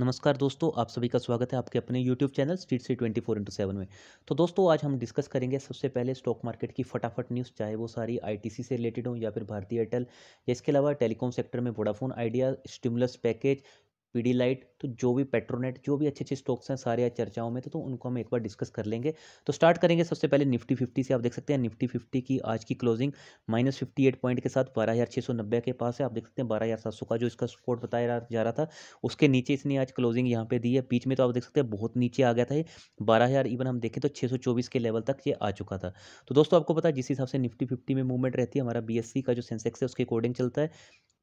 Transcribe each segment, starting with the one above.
नमस्कार दोस्तों आप सभी का स्वागत है आपके अपने YouTube चैनल स्ट्रीट से ट्वेंटी फोर इंटू सेवन में तो दोस्तों आज हम डिस्कस करेंगे सबसे पहले स्टॉक मार्केट की फटाफट न्यूज़ चाहे वो सारी आईटीसी से रिलेटेड हो या फिर भारतीय एयरटेल इसके अलावा टेलीकॉम सेक्टर में वोडाफोन आइडिया स्टिमुलस पैकेज पीडी लाइट तो जो भी पेट्रोनेट जो भी अच्छे अच्छे स्टॉक्स हैं सारे आज चर्चाओं में तो, तो उनको हम एक बार डिस्कस कर लेंगे तो स्टार्ट करेंगे सबसे पहले निफ्टी फिफ्टी से आप देख सकते हैं निफ्टी फिफ्टी की आज की closing minus fifty eight point के साथ बारह हज़ार छः सौ नब्बे के पास है आप देख सकते हैं बारह हज़ार सात सौ का जो इसका सपोर्ट बताया जा रहा था उसके नीचे इसने आज क्लोजिंग यहाँ पे दी है बीच में तो आप देख सकते हैं बहुत नीचे आ गया था ये बारह हज़ार इवन हम देखें तो छः सौ चौबीस के लेवल तक ये आ चुका था तो दोस्तों आपको पता जिस हिसाब से निफ्टी फिफ्टी में मूवमेंट रहती है हमारा बी का जो सेंसेक्स है उसके अकॉर्डिंग चलता है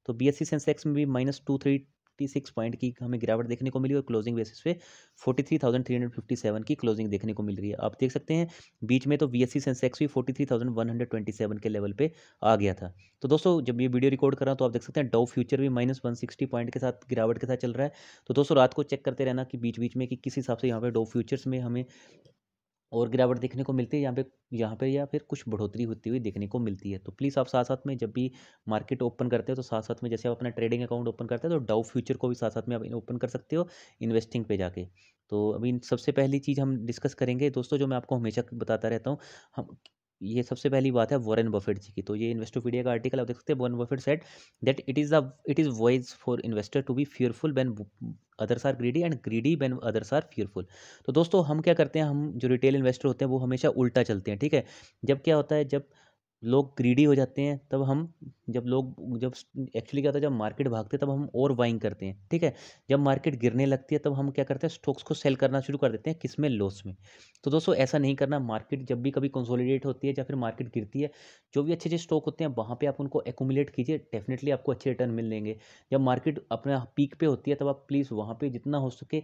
तो बी एस सेंसेक्स में भी minus two three fifty six point की हमें गिरावट देखने को मिली और क्लोजिंग बेसिस पे forty three thousand three hundred fifty seven की क्लोजिंग देखने को मिल रही है आप देख सकते हैं बीच में तो बी एस सी सेंसेक्स भी forty three thousand one hundred twenty seven के लेवल पे आ गया था तो दोस्तों जब ये वीडियो रिकॉर्ड कर रहा हूँ तो आप देख सकते हैं डो फ्यूचर भी माइनस वन सिक्सटी पॉइंट के साथ गिरावट के साथ चल रहा है तो दोस्तों रात को चेक करते रहना कि बीच बीच में कि किस हिसाब से यहाँ पर डो फ्यूचर्स में हमें और गिरावट देखने को मिलती है यहाँ पे यहाँ पे या फिर कुछ बढ़ोतरी होती हुई देखने को मिलती है तो प्लीज़ आप साथ साथ में जब भी मार्केट ओपन करते हो तो साथ साथ में जैसे आप अपना ट्रेडिंग अकाउंट ओपन करते हो तो डाउ फ्यूचर को भी साथ साथ में आप ओपन कर सकते हो इन्वेस्टिंग पे जाके तो अभी सबसे पहली चीज़ हम डिस्कस करेंगे दोस्तों जो मैं आपको हमेशा बताता रहता हूँ हम ये सबसे पहली बात है वॉरेन बफेट जी की तो ये इन्वेस्टोपीडिया का आर्टिकल आप देख सकते हैं Warren Buffett said that it is the it is voice for investor to be fearful when others are greedy and greedy when others are fearful तो दोस्तों हम क्या करते हैं हम जो रिटेल इन्वेस्टर होते हैं वो हमेशा उल्टा चलते हैं ठीक है जब क्या होता है जब लोग ग्रीडी हो जाते हैं तब हम जब लोग जब एक्चुअली क्या होता है जब मार्केट भागते हैं तब हम और बाइंग करते हैं ठीक है जब मार्केट गिरने लगती है तब हम क्या करते हैं स्टॉक्स को सेल करना शुरू कर देते हैं किस में लॉस में तो दोस्तों ऐसा नहीं करना मार्केट जब भी कभी कंसोलिडेट होती है या फिर मार्केट गिरती है जो भी अच्छे अच्छे स्टॉक होते हैं वहाँ पर आप उनको एकोमुलेट कीजिए डेफिनेटली आपको अच्छे रिटर्न मिल लेंगे जब मार्केट अपना पीक पर होती है तब आप प्लीज़ वहाँ पर जितना हो सके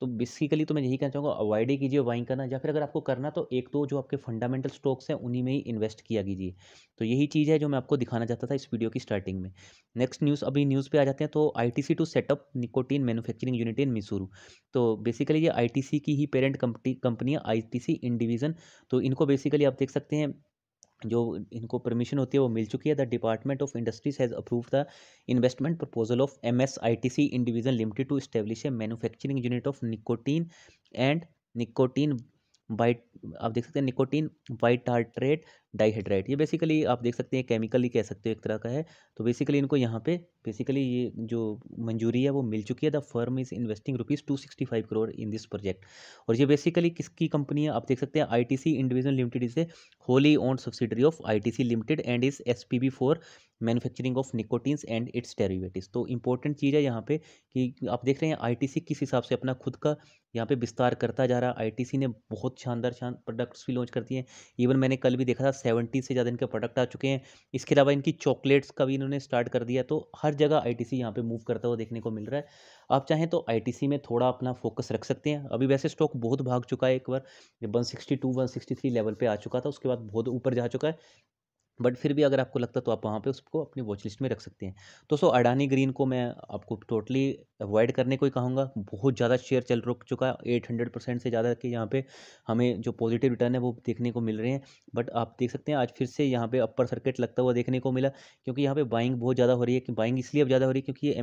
तो बेसिकली तो मैं यही कहना चाहूँगा अवॉइड ही कीजिए वाइंग करना या फिर अगर आपको करना तो एक दो तो जो आपके फंडामेंटल स्टॉक्स हैं उन्हीं में ही इन्वेस्ट किया कीजिए तो यही चीज़ है जो मैं आपको दिखाना चाहता था इस वीडियो की स्टार्टिंग में नेक्स्ट न्यूज़ अभी न्यूज़ पे आ जाते हैं तो C to setup nicotine manufacturing unit in Mysuru तो बेसिकली ये सी की ही पेरेंट कंपनी कंपनी है आई टी इन डिवीज़न तो इनको बेसिकली आप देख सकते हैं जो इनको परमिशन होती है वो मिल चुकी है the department of industries has approve the investment proposal of M S I T C in limited to establish a manufacturing unit of nicotine and nicotine white आप देख सकते हैं निकोटीन वाइट टार्ट्रेट डाईहाइड्राइट ये बेसिकली आप देख सकते हैं chemically कह सकते हो एक तरह का है तो बेसिकली इनको यहाँ पे बेसिकली ये जो मंजूरी है वो मिल चुकी है the firm is investing rupees two sixty five crore in this project और ये बेसिकली किसकी कंपनी है आप देख सकते हैं I T C limited is a wholly own subsidiary of I T C limited and is S P B for manufacturing of nicotines and its derivatives तो important चीज़ है यहाँ पे कि आप देख रहे हैं सी किस हिसाब से अपना खुद का यहाँ पे विस्तार करता जा रहा है सी ने बहुत शानदार शान प्रोडक्ट्स भी लॉन्च करती हैं इवन मैंने कल भी देखा था सेवेंटी से ज़्यादा इनके प्रोडक्ट आ चुके हैं इसके अलावा इनकी चॉकलेट्स का भी इन्होंने स्टार्ट कर दिया तो हर जगह आई टी सी यहाँ पर मूव करता हुआ देखने को मिल रहा है आप चाहें तो आई टी सी में थोड़ा अपना फोकस रख सकते हैं अभी वैसे स्टॉक बहुत भाग चुका है एक बार one sixty two one sixty three level पर आ चुका था उसके बाद बहुत ऊपर जा चुका है बट फिर भी अगर आपको लगता तो आप वहाँ पे उसको अपनी वॉच लिस्ट में रख सकते हैं दोस्तों अडानी ग्रीन को मैं आपको टोटली अवॉइड करने को ही कहूँगा बहुत ज़्यादा शेयर चल रुक चुका है एट हंड्रेड परसेंट से ज़्यादा के यहाँ पे हमें जो पॉजिटिव रिटर्न है वो देखने को मिल रहे हैं बट आप देख सकते हैं आज फिर से यहाँ पे अपर सर्किट लगता हुआ देखने को मिला क्योंकि यहाँ पर बाइंग बहुत ज़्यादा हो रही है कि बाइंग इसलिए अब ज़्यादा हो रही है क्योंकि ये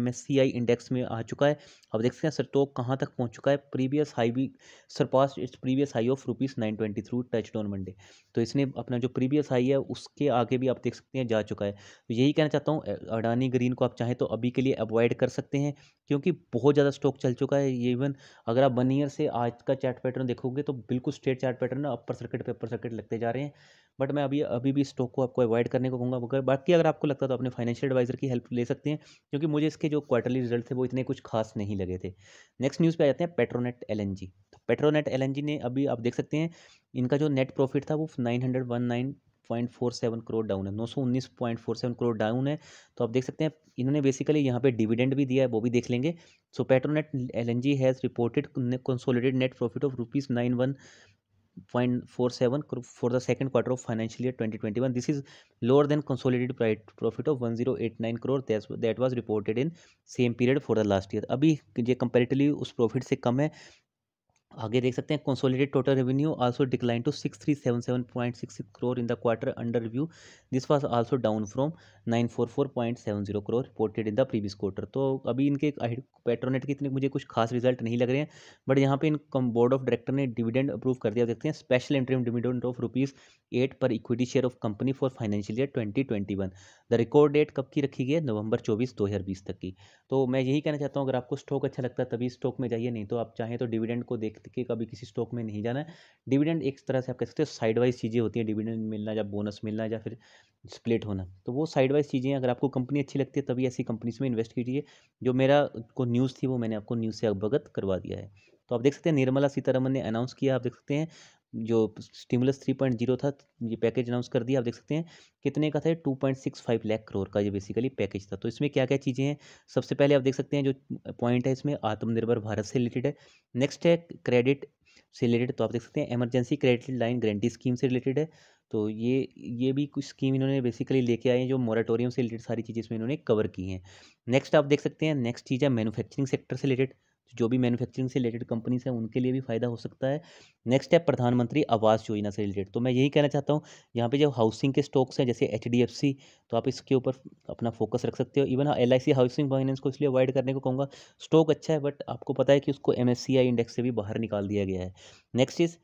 एम इंडेक्स में आ चुका है अब देख सकते हैं स्टॉक तो कहाँ तक पहुँच चुका है प्रीवियस हाई भी surpass its previous high of rupees nine twenty three touch on Monday तो इसने अपना जो प्रीवियस हाई है उसके आगे आगे भी आप देख सकते हैं जा चुका है तो यही कहना चाहता हूँ अडानी ग्रीन को आप चाहें तो अभी के लिए अवॉइड कर सकते हैं क्योंकि बहुत ज़्यादा स्टॉक चल चुका है ये इवन अगर आप वन ईयर से आज का चार्ट पैटर्न देखोगे तो बिल्कुल straight chart pattern upper circuit पे अपर सर्किट लगते जा रहे हैं बट मैं अभी अभी भी स्टॉक को आपको अवॉइड करने को कहूँगा बाकी अगर आपको लगता है तो अपने फाइनेंशियल एडवाइजर की हेल्प ले सकते हैं क्योंकि मुझे इसके जो क्वार्टरली रिजल्ट थे वो इतने कुछ खास नहीं लगे थे नेक्स्ट न्यूज़ पर आ जाते हैं पेट्रोनेट एल तो पेट्रोनेट एल ने अभी आप देख सकते हैं इनका जो नेट प्रॉफिट था वो nine hundred one nine point four seven crore down है नौ सौ उन्नीस point four seven crore down है तो आप देख सकते हैं इन्होंने बेसिकली यहाँ पे डिविडेंड भी दिया है वो भी देख लेंगे so Petronet L N G has reported consolidated net profit of rupees nine one point four seven for the second quarter of financial year twenty twenty one this is lower than consolidated profit of one zero eight nine crore that was reported in same period for the last year अभी ये comparatively उस profit से कम है आगे देख सकते हैं consolidated total revenue also decline to six three seven seven point six six crore in the quarter under review this was also down from nine four four point seven zero crore reported in the previous quarter तो अभी इनके Petronet के इतने मुझे कुछ खास result नहीं लग रहे हैं बट यहाँ पे इन बोर्ड ऑफ डायरेक्टर ने डिविडेंड अप्रूव कर दिया देखते हैं special interim dividend of rupees eight per equity share of company for financial year twenty twenty one the record date कब की रखी गई है नवंबर चौबीस दो हज़ार बीस तक की तो मैं यही कहना चाहता हूँ अगर आपको स्टॉक अच्छा लगता है तभी स्टॉक में जाइए नहीं तो आप चाहें तो डिविडेंड को देखते के कभी किसी स्टॉक में नहीं जाना है डिविडेंड एक तरह से आप कह सकते हो साइड वाइज चीज़ें होती हैं डिविडेंड मिलना या बोनस मिलना या फिर स्प्लिट होना तो वो साइड वाइज चीज़ें अगर आपको कंपनी अच्छी लगती है तभी ऐसी कंपनीज में इन्वेस्ट कीजिए जो मेरा को न्यूज़ थी वो मैंने आपको न्यूज़ से अवगत करवा दिया है तो आप देख सकते हैं निर्मला सीतारमन ने अनाउंस किया आप देख सकते हैं जो स्टिमुलस थ्री पॉइंट जीरो था ये पैकेज अनाउंस कर दिया आप देख सकते हैं कितने का था two point six five lakh crore का ये बेसिकली पैकेज था तो इसमें क्या क्या चीज़ें हैं सबसे पहले आप देख सकते हैं जो पॉइंट है इसमें आत्मनिर्भर भारत से रिलेटेड है नेक्स्ट है क्रेडिट से रिलेटेड तो आप देख सकते हैं emergency credit line guarantee scheme से रिलेटेड है तो ये ये भी कुछ स्कीम इन्होंने बेसिकली लेके आए हैं जो मॉरेटोरियम से रिलेटेड सारी चीज़ें इसमें इन्होंने कवर की हैं नेक्स्ट आप देख सकते हैं नेक्स्ट चीज़ है मैनुफैक्चरिंग सेक्टर से रिलेटेड तो जो भी मैन्युफैक्चरिंग से रिलेटेड कंपनीज हैं उनके लिए भी फ़ायदा हो सकता है नेक्स्ट है प्रधानमंत्री आवास योजना से रिलेटेड तो मैं यही कहना चाहता हूँ यहाँ पे जो हाउसिंग के स्टॉक्स हैं जैसे एच तो आप इसके ऊपर अपना फोकस रख सकते हो इवन एल हाउसिंग फाइनेंस को इसलिए अवॉइड करने को कहूँगा स्टॉक अच्छा है बट आपको पता है कि उसको एम इंडेक्स से भी बाहर निकाल दिया गया है नेक्स्ट इज़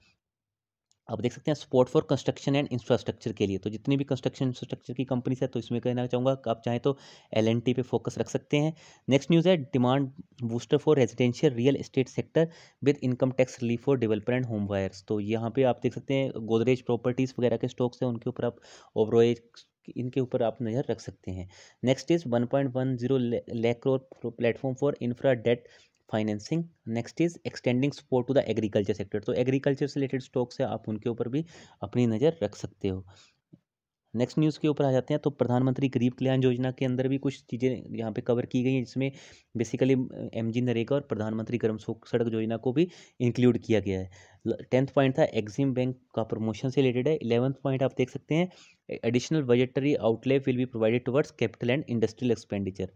आप देख सकते हैं support for construction and infrastructure के लिए तो जितनी भी कंस्ट्रक्शन इंफ्रास्ट्रक्चर की कंपनीज है तो इसमें कहना चाहूँगा आप चाहें तो एल पे फोकस रख सकते हैं नेक्स्ट न्यूज़ है demand booster for residential real estate sector with income tax relief for developer and home buyers तो यहाँ पर आप देख सकते हैं गोदरेज प्रॉपर्टीज़ वगैरह के स्टॉक्स हैं उनके ऊपर आप ओवरऑल इनके ऊपर आप नज़र रख सकते हैं next is one point one zero लेक्रो platform for infra debt financing next is extending support to the agriculture sector तो एग्रीकल्चर से रिलेटेड स्टॉक्स है आप उनके ऊपर भी अपनी नज़र रख सकते हो नेक्स्ट न्यूज़ के ऊपर आ जाते हैं तो प्रधानमंत्री गरीब कल्याण योजना के अंदर भी कुछ चीज़ें यहाँ पे कवर की गई हैं जिसमें बेसिकली एम जी नरेगा और प्रधानमंत्री गर्म सड़क योजना को भी इंक्लूड किया गया है टेंथ पॉइंट था एक्जिम बैंक का प्रमोशन से रिलेटेड है इलेवंथ पॉइंट आप देख सकते हैं additional budgetary outlet will be provided towards capital and industrial expenditure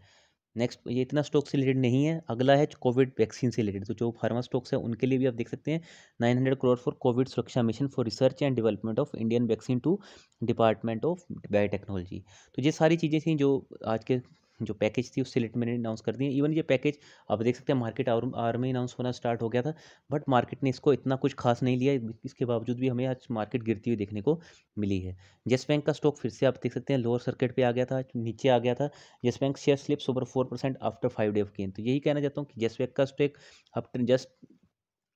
next ये इतना स्टॉक से रिलेटेड नहीं है अगला है कोविड वैक्सीन से रिलेटेड तो जो फार्मा स्टॉक्स है उनके लिए भी आप देख सकते हैं nine hundred crore for Covid Suraksha mission for research and development of Indian vaccine to department of biotechnology तो ये सारी चीज़ें थी जो आज के जो पैकेज थी उससे लेट मैंने अनाउंस कर दिए इवन ये पैकेज आप देख सकते हैं मार्केट आर आर में अनाउंस होना स्टार्ट हो गया था बट मार्केट ने इसको इतना कुछ खास नहीं लिया इसके बावजूद भी हमें आज मार्केट गिरती हुई देखने को मिली है येस बैंक का स्टॉक फिर से आप देख सकते हैं लोअर सर्किट पर आ गया था नीचे आ गया था Yes bank share slips over four percent after five day of gain तो यही कहना चाहता हूँ कि येस बैंक का स्टेक आप जस्ट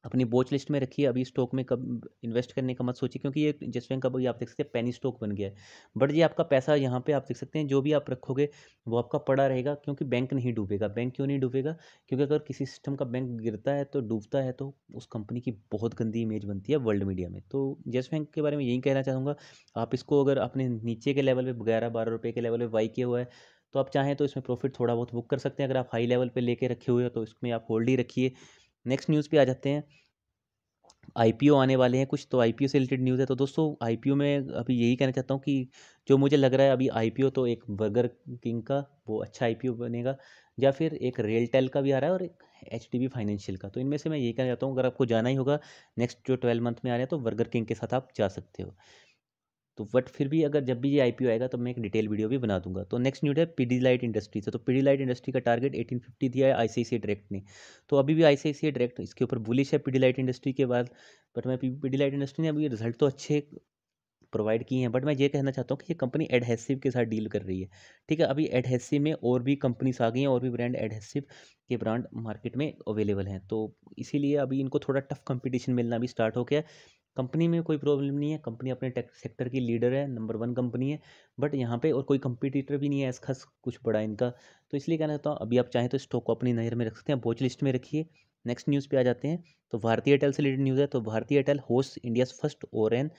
अपनी वॉच लिस्ट में रखिए अभी स्टॉक में कब इन्वेस्ट करने का मत सोचिए क्योंकि ये जिस बैंक का अभी आप देख सकते हैं पेनी स्टॉक बन गया है बट ये आपका पैसा यहाँ पे आप देख सकते हैं जो भी आप रखोगे वो आपका पड़ा रहेगा क्योंकि बैंक नहीं डूबेगा बैंक क्यों नहीं डूबेगा क्योंकि अगर किसी सिस्टम का बैंक गिरता है तो डूबता है तो उस कंपनी की बहुत गंदी इमेज बनती है वर्ल्ड मीडिया में तो येस बैंक के बारे में यही कहना चाहूँगा आप इसको अगर अपने नीचे के लेवल पर ग्यारह बारह रुपये के लेवल पर बाई किया हुआ है तो आप चाहें तो इसमें प्रॉफिट थोड़ा बहुत बुक कर सकते हैं अगर आप हाई लेवल पर लेके रखे हुए हो तो इसमें आप होल्ड ही रखिए नेक्स्ट न्यूज़ पे आ जाते हैं आईपीओ आने वाले हैं कुछ तो आईपीओ से रिलेटेड न्यूज़ है तो दोस्तों आईपीओ में अभी यही कहना चाहता हूँ कि जो मुझे लग रहा है अभी आईपीओ तो एक बर्गर किंग का वो अच्छा आईपीओ बनेगा या फिर एक रेलटेल का भी आ रहा है और एक एच डी बी फाइनेंशियल का तो इनमें से मैं यही कहना चाहता हूँ अगर आपको जाना ही होगा नेक्स्ट जो ट्वेल्व मंथ में आ रहे हैं तो बर्गर किंग के साथ आप जा सकते हो तो बट फिर भी अगर जब भी ये आईपीओ आएगा तो मैं एक डिटेल वीडियो भी बना दूंगा तो नेक्स्ट न्यूज है डी लाइट इंडस्ट्री से तो डी लाइट इंडस्ट्री का टारगेट 1850 दिया है आईसीआईसीआई डायरेक्ट ने तो अभी भी आईसीआईसीआई डायरेक्ट इसके ऊपर बुलिश है डी लाइट इंडस्ट्री के बाद बट मैं डी लाइट इंडस्ट्री ने अभी रिजल्ट तो अच्छे प्रोवाइड किए हैं बट मैं ये कहना चाहता हूँ कि ये कंपनी एडहेसिव के साथ डील कर रही है ठीक है अभी एडहेसिव में और भी कंपनीज आ गई हैं और भी ब्रांड एडहेसिव के ब्रांड मार्केट में अवेलेबल हैं तो इसीलिए अभी इनको थोड़ा टफ कंपटीशन मिलना भी स्टार्ट हो गया कंपनी में कोई प्रॉब्लम नहीं है कंपनी अपने सेक्टर की लीडर है नंबर वन कंपनी है बट यहाँ पे और कोई कंपटीटर भी नहीं है ऐसा खास कुछ बड़ा इनका तो इसलिए कहना चाहता हूँ अभी आप चाहें तो स्टॉक को अपनी नज़र में रख सकते हैं वॉच लिस्ट में रखिए नेक्स्ट न्यूज़ पे आ जाते हैं तो भारतीय एयरटेल से रिलेटेड न्यूज़ है तो Bharti Airtel host India's first ORAN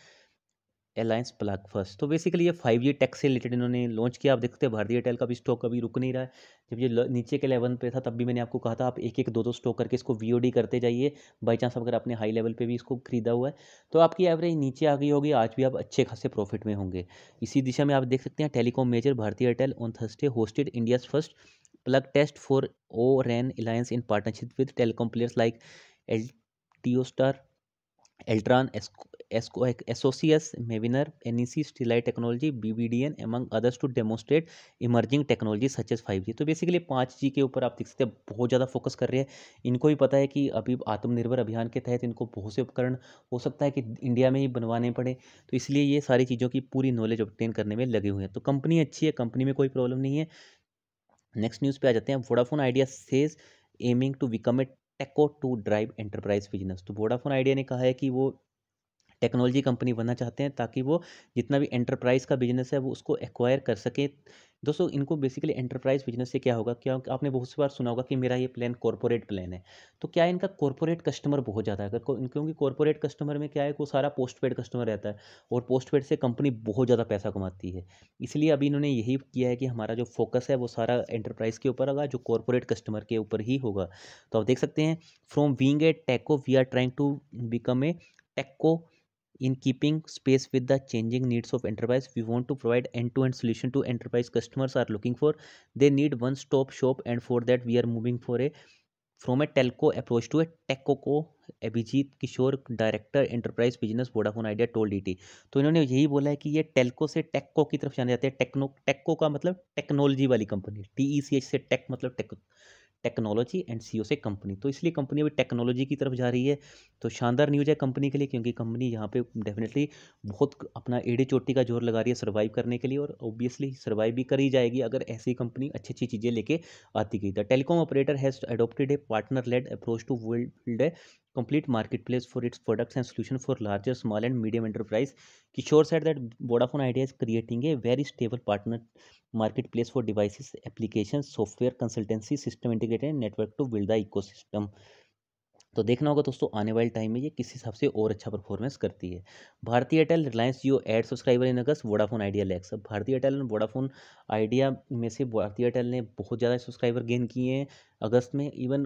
alliance plug first तो बेसिकली ये फाइव जी टैक्स से रिलेटेड इन्होंने लॉन्च किया आप देखते हैं भारतीय एयरटेल का भी स्टॉक अभी रुक नहीं रहा है जब ये नीचे के लेवल पे था तब भी मैंने आपको कहा था आप एक एक दो दो स्टॉक करके इसको वी करते जाइए बाई चांस अगर आपने हाई लेवल पे भी इसको खरीदा हुआ है तो आपकी एवरेज नीचे आ गई होगी आज भी आप अच्छे खासे प्रॉफिट में होंगे इसी दिशा में आप देख सकते हैं telecom major Bharti Airtel on Thursday hosted India's first plug test for O RAN alliance in partnership with telecom players like L T O star Altran एस्को एसको एसोसिएस Mavenir NEC Sterlite technology and among others to demonstrate emerging technology such as five G तो basically पाँच जी के ऊपर आप देख सकते हैं बहुत ज़्यादा फोकस कर रहे हैं इनको भी पता है कि अभी आत्मनिर्भर अभियान के तहत इनको बहुत से उपकरण हो सकता है कि इंडिया में ही बनवाने पड़े तो इसलिए ये सारी चीज़ों की पूरी नॉलेज ऑप्टेन करने में लगे हुए हैं तो कंपनी अच्छी है कंपनी में कोई प्रॉब्लम नहीं है नेक्स्ट न्यूज़ पर आ जाते हैं Vodafone Idea says aiming to become a techco to drive enterprise business तो वोडाफोन आइडिया ने कहा है कि वो टेक्नोलॉजी कंपनी बनना चाहते हैं ताकि वो जितना भी एंटरप्राइज़ का बिजनेस है वो उसको एक्वायर कर सकें दोस्तों इनको बेसिकली एंटरप्राइज़ बिजनेस से क्या होगा क्या आपने बहुत सी बार सुना होगा कि मेरा ये प्लान कॉरपोरेट प्लान है तो क्या इनका कॉरपोरेट कस्टमर बहुत ज़्यादा है अगर क्योंकि कॉरपोरेट कस्टमर में क्या है वो सारा पोस्ट पेड कस्टमर रहता है और पोस्ट पेड से कंपनी बहुत ज़्यादा पैसा कमाती है इसलिए अभी इन्होंने यही किया है कि हमारा जो फोकस है वो सारा एंटरप्राइज़ के ऊपर होगा जो कॉरपोरेट कस्टमर के ऊपर ही होगा तो आप देख सकते हैं from being a telco we are trying to become a techco In keeping space with the changing needs of enterprise, we want to provide end-to-end solution to enterprise customers are looking for. They need one-stop shop and for that we are moving for a from a telco approach to a techco को Abhijit Kishore director enterprise business Vodafone Idea told डी तो इन्होंने यही बोला है कि ये टेल्को से टेक्को की तरफ जाने जाते हैं टेक्नो टेक्को का मतलब टेक्नोलॉजी वाली company T E C H से टेक मतलब tech technology and C e से कंपनी तो इसलिए कंपनी अभी टेक्नोलॉजी की तरफ जा रही है तो शानदार न्यूज़ है कंपनी के लिए क्योंकि कंपनी यहाँ पे डेफिनेटली बहुत अपना एड़ी चोटी का जोर लगा रही है सर्वाइव करने के लिए और ऑब्वियसली सर्वाइव भी करी जाएगी अगर ऐसी कंपनी अच्छी अच्छी चीज़ें लेके आती गई the telecom operator has adopted a partner led approach to world complete marketplace for its products and solution for larger small and medium enterprise kishore said that vodafone idea is creating a very stable partner marketplace for devices applications software consultancy system integrator and network to build the ecosystem तो देखना होगा दोस्तों आने वाले time में ये किस हिसाब से और अच्छा परफॉर्मेंस करती है Bharti Airtel Reliance Jio add subscriber in August Vodafone Idea lags Bharti Airtel and Vodafone idea में से भारतीय एयरटेल ने बहुत ज़्यादा सब्सक्राइबर गेन किए हैं अगस्त में इवन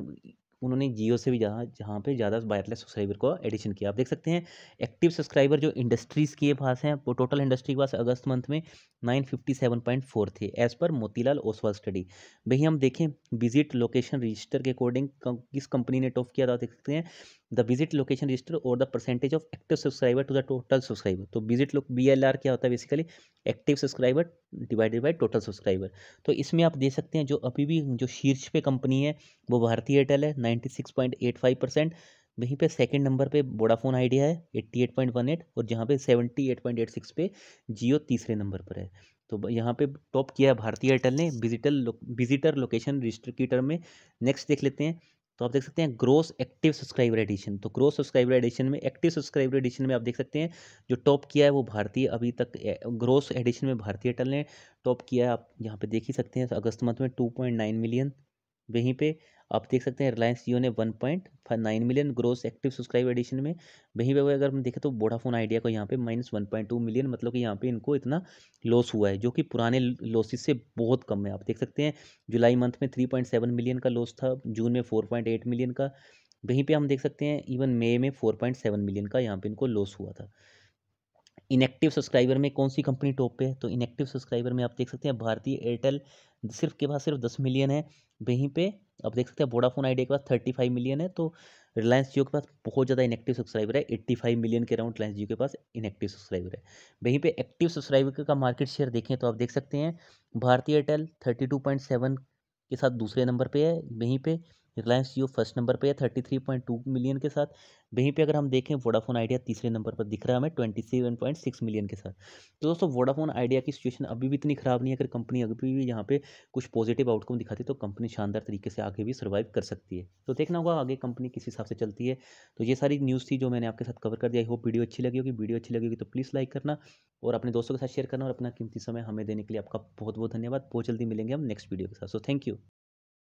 उन्होंने जियो से भी ज़्यादा जहाँ पे ज़्यादा वायरलेस सब्सक्राइबर को एडिशन किया आप देख सकते हैं एक्टिव सब्सक्राइबर जो इंडस्ट्रीज़ के पास हैं वो टोटल इंडस्ट्री के पास अगस्त मंथ में nine fifty seven point four थे as per Motilal Oswal study वही हम देखें विजिट लोकेशन रजिस्टर के अकॉर्डिंग किस कंपनी ने टॉप किया था देख सकते हैं द विजिट लोकेशन रजिस्टर और the percentage of active subscriber to the total subscriber तो विजिट लोक बी एल आर क्या होता है basically active subscriber divided by total subscriber तो इसमें आप देख सकते हैं जो अभी भी जो शीर्ष पे कंपनी है वो भारतीय एयरटेल है ninety six point eight five percent वहीं पे सेकंड नंबर पे वोडाफोन आइडिया है eighty eight point one eight और जहाँ पे seventy eight point eight six पे जियो तीसरे नंबर पर है तो यहाँ पे टॉप किया है भारतीय एयरटेल ने विजिटल लो, विजिटर लोकेशन रजिस्टर की टर्म में नेक्स्ट देख लेते हैं तो आप देख सकते हैं ग्रोस एक्टिव सब्सक्राइबर एडिशन तो ग्रोस सब्सक्राइबर एडिशन में एक्टिव सब्सक्राइबर एडिशन में आप देख सकते हैं जो टॉप किया है वो भारतीय अभी तक ग्रोस एडिशन में भारतीय एयरटेल ने टॉप किया है आप यहाँ पे देख ही सकते हैं अगस्त मंथ में टू पॉइंट नाइन मिलियन वहीं पे आप देख सकते हैं रिलायंस जियो ने one point nine million gross active subscribe addition में वहीं पर अगर हम देखें तो वोडाफोन आइडिया को यहाँ पे minus one point two million मतलब कि यहाँ पे इनको इतना लॉस हुआ है जो कि पुराने लॉसिस से बहुत कम है आप देख सकते हैं जुलाई मंथ में थ्री पॉइंट सेवन मिलियन का लॉस था जून में फोर पॉइंट एट मिलियन का वहीं पर हम देख सकते हैं इवन मे में फोर पॉइंट सेवन मिलियन का यहाँ पर इनको लॉस हुआ था इनएक्टिव सब्सक्राइबर में कौन सी कंपनी टॉप पे है तो इनएक्टिव सब्सक्राइबर में आप देख सकते हैं भारतीय एयरटेल सिर्फ के पास सिर्फ दस मिलियन है वहीं पे आप देख सकते हैं वोडाफोन आइडिया के पास थर्टी फाइव मिलियन है तो रिलायंस जियो के पास बहुत ज़्यादा इनएक्टिव सब्सक्राइबर है एट्टी फाइव मिलियन के अराउंड रिलायंस जियो के पास इनएक्टिव सब्सक्राइबर है वहीं पे एक्टिव सब्सक्राइबर का मार्केट शेयर देखें तो आप देख सकते हैं Bharti Airtel thirty two point seven के साथ दूसरे नंबर पर है वहीं पर रिलायंस जियो फर्स्ट नंबर पर है thirty three point two million के साथ वहीं पे अगर हम देखें वोडाफोन आइडिया तीसरे नंबर पर दिख रहा है हमें twenty seven point six million के साथ तो दोस्तों वोडाफोन आइडिया की सिचुएशन अभी भी इतनी खराब नहीं है अगर कंपनी अभी भी यहाँ पे कुछ पॉजिटिव आउटकम दिखाती तो कंपनी शानदार तरीके से आगे भी सर्वाइव कर सकती है तो देखना होगा आगे कंपनी किस हिसाब से चलती है तो ये सारी न्यूज़ थी जो मैंने आपके साथ कवर कर दिया आई होप वीडियो अच्छी लगी होगी वीडियो अच्छी लगी तो प्लीज़ लाइक करना और अपने दोस्तों के साथ शेयर करना और अपना कीमती समय हमें देने के लिए आपका बहुत बहुत धन्यवाद बहुत जल्दी मिलेंगे हम नेक्स्ट वीडियो के साथ सो थैंक यू